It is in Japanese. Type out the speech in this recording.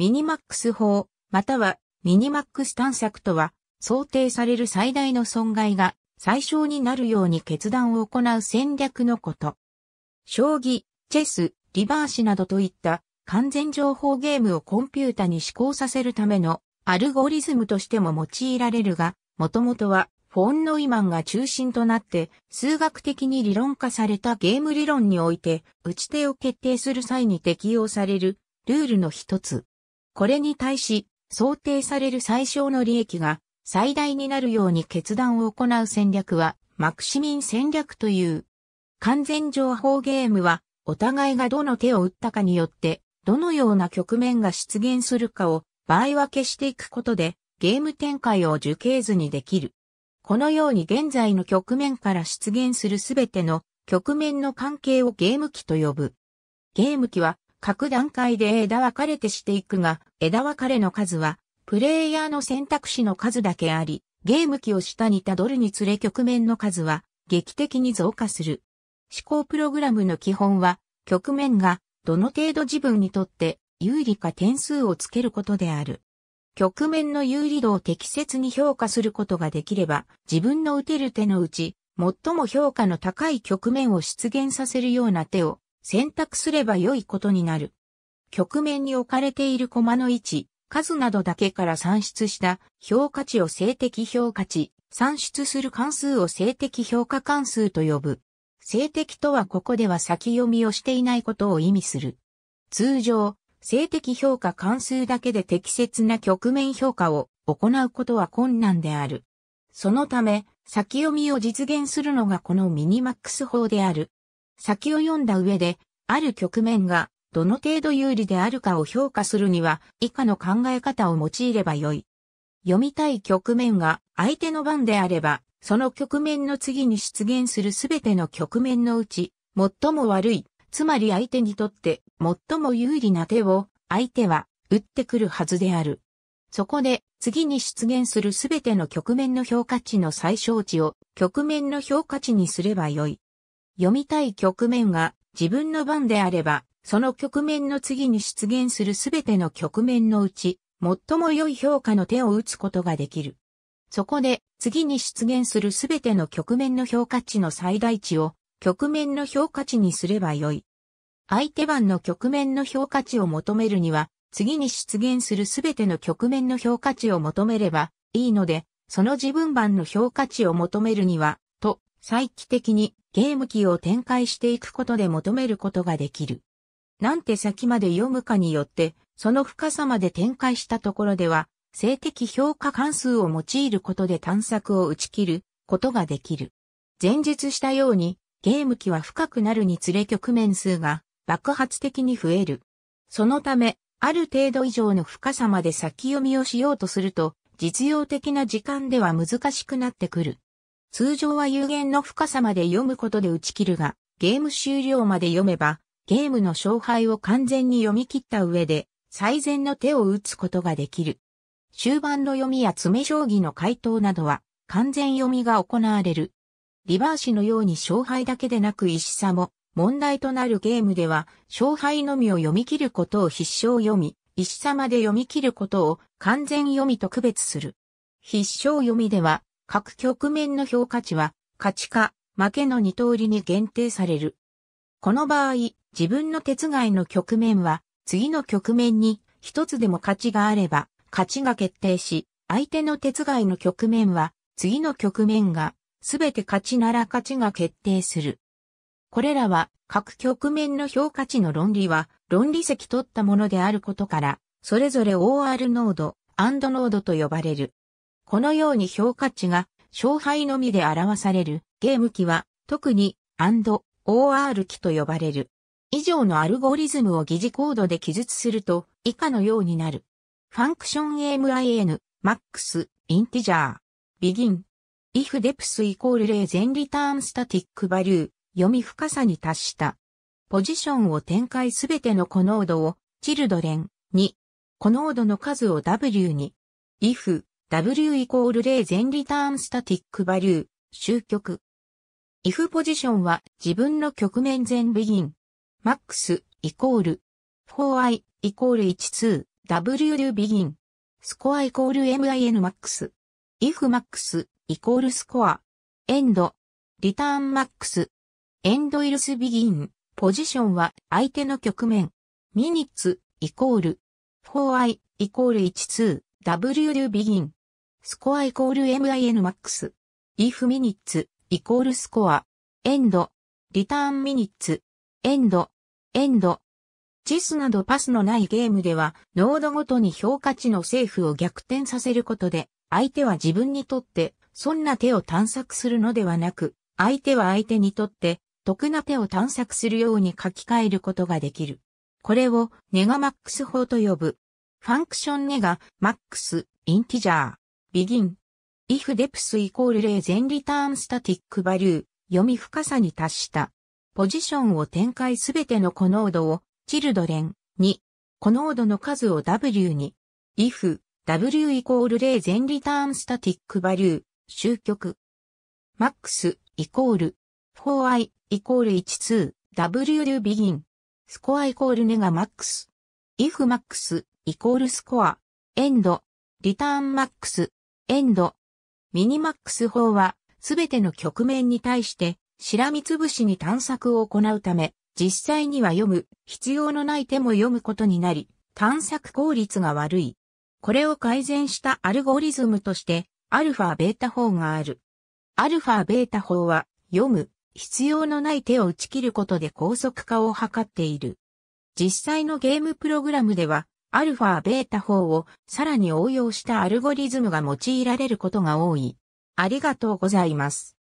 ミニマックス法、またはミニマックス探索とは、想定される最大の損害が最小になるように決断を行う戦略のこと。将棋、チェス、リバーシなどといった完全情報ゲームをコンピュータに思考させるためのアルゴリズムとしても用いられるが、もともとはフォン・ノイマンが中心となって数学的に理論化されたゲーム理論において打ち手を決定する際に適用されるルールの一つ。これに対し、想定される最小の利益が最大になるように決断を行う戦略は、マクシミン戦略という。完全情報ゲームは、お互いがどの手を打ったかによって、どのような局面が出現するかを、場合分けしていくことで、ゲーム展開を樹形図にできる。このように現在の局面から出現するすべての局面の関係をゲーム機と呼ぶ。ゲーム機は各段階で枝分かれてしていくが、枝分かれの数は、プレイヤーの選択肢の数だけあり、ゲーム機を下にたどるにつれ局面の数は劇的に増加する。思考プログラムの基本は、局面がどの程度自分にとって有利か点数をつけることである。局面の有利度を適切に評価することができれば、自分の打てる手のうち、最も評価の高い局面を出現させるような手を選択すれば良いことになる。局面に置かれているコマの位置、数などだけから算出した評価値を性的評価値、算出する関数を性的評価関数と呼ぶ。性的とはここでは先読みをしていないことを意味する。通常、性的評価関数だけで適切な局面評価を行うことは困難である。そのため、先読みを実現するのがこのミニマックス法である。先を読んだ上で、ある局面がどの程度有利であるかを評価するには以下の考え方を用いればよい。読みたい局面が相手の番であれば、その局面の次に出現するすべての局面のうち、最も悪い、つまり相手にとって最も有利な手を相手は打ってくるはずである。そこで次に出現するすべての局面の評価値の最小値を局面の評価値にすればよい。読みたい局面が自分の番であれば、その局面の次に出現するすべての局面のうち、最も良い評価の手を打つことができる。そこで、次に出現するすべての局面の評価値の最大値を、局面の評価値にすれば良い。相手番の局面の評価値を求めるには、次に出現するすべての局面の評価値を求めればいいので、その自分番の評価値を求めるには、と、再帰的にゲーム機を展開していくことで求めることができる。なんて先まで読むかによって、その深さまで展開したところでは、性的評価関数を用いることで探索を打ち切ることができる。前述したように、ゲーム機は深くなるにつれ局面数が爆発的に増える。そのため、ある程度以上の深さまで先読みをしようとすると、実用的な時間では難しくなってくる。通常は有限の深さまで読むことで打ち切るが、ゲーム終了まで読めば、ゲームの勝敗を完全に読み切った上で、最善の手を打つことができる。終盤の読みや詰将棋の回答などは、完全読みが行われる。リバーシのように勝敗だけでなく石差も、問題となるゲームでは、勝敗のみを読み切ることを必勝読み、石差まで読み切ることを完全読みと区別する。必勝読みでは、各局面の評価値は、勝ちか、負けの二通りに限定される。この場合、自分の手違いの局面は、次の局面に一つでも勝ちがあれば、勝ちが決定し、相手の手違いの局面は、次の局面が、すべて勝ちなら勝ちが決定する。これらは、各局面の評価値の論理は、論理積取ったものであることから、それぞれ OR ド、アンドノードと呼ばれる。このように評価値が勝敗のみで表されるゲーム機は特に &OR 機と呼ばれる。以上のアルゴリズムを疑似コードで記述すると以下のようになる。ファンクション AMIN、MAX、インティジャー、begin。if deps イコール0全リターンスタティックバリュー、読み深さに達した。ポジションを展開すべてのコノードを、チルドレンに、コノードの数を W に、if W イコール0全リターンスタティックバリュー、終局。if ポジションは自分の局面前ビギン。max イコール 4i イコール 12w ビギン。スコアイコール minmax。ifmax イコールスコア。エンド。リターンマックス。エンドイルスビギン。ポジションは相手の局面。ミニッツイコール。4i イコール 12w ビギン。スコアイコール min-max。if minutes イコールスコア。end。リターンミニッツ。end。end。チスなどパスのないゲームでは、ノードごとに評価値の政府を逆転させることで、相手は自分にとって、損な手を探索するのではなく、相手は相手にとって、得な手を探索するように書き換えることができる。これをネガマックス法と呼ぶ。ファンクションネガ、マックス、インティジャー。begin. if depth イコール0全リターンスタティックバリュー、読み深さに達した。ポジションを展開すべてのコノードを、チルドレンに、コノードの数を W に、if W イコール0全リターンスタティックバリュー、終局。max イコール、4i イコール 12W ビギン。スコアイコールネガマックス。if max イコールスコア、エンド、リターンマックスエンド。ミニマックス法は、すべての局面に対して、しらみつぶしに探索を行うため、実際には読む、必要のない手も読むことになり、探索効率が悪い。これを改善したアルゴリズムとして、アルファベータ法がある。アルファベータ法は、読む、必要のない手を打ち切ることで高速化を図っている。実際のゲームプログラムでは、アルファベータ法をさらに応用したアルゴリズムが用いられることが多い。ありがとうございます。